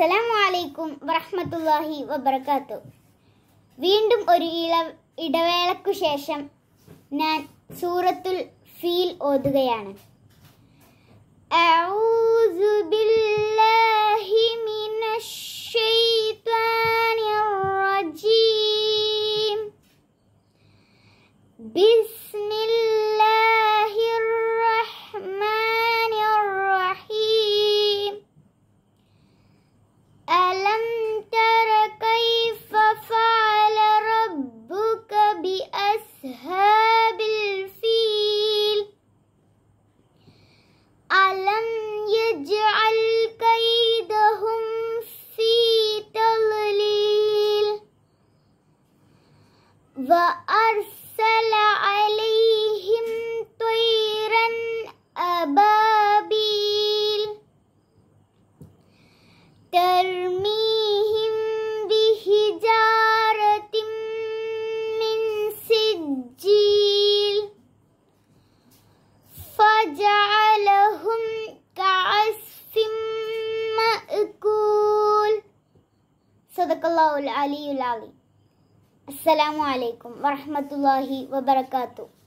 അസ്സലാമു അലൈക്കും വറഹ്മത്തുള്ളാഹി വബർക്കാത്തു വീണ്ടും ഒരു ഇള ഇടവേളക്കു ശേഷം ഞാൻ സൂറത്തുൽ ഫീൽ ഓതുകയാണ് ബില്ലാഹി മിനശ് ശൈത്വാനിർ റജീം ബിസ് واجعل كيدهم في تضليل وأرسل عليهم طيرا أبابيل ترمي صدق الله العلي العظيم السلام عليكم ورحمة الله وبركاته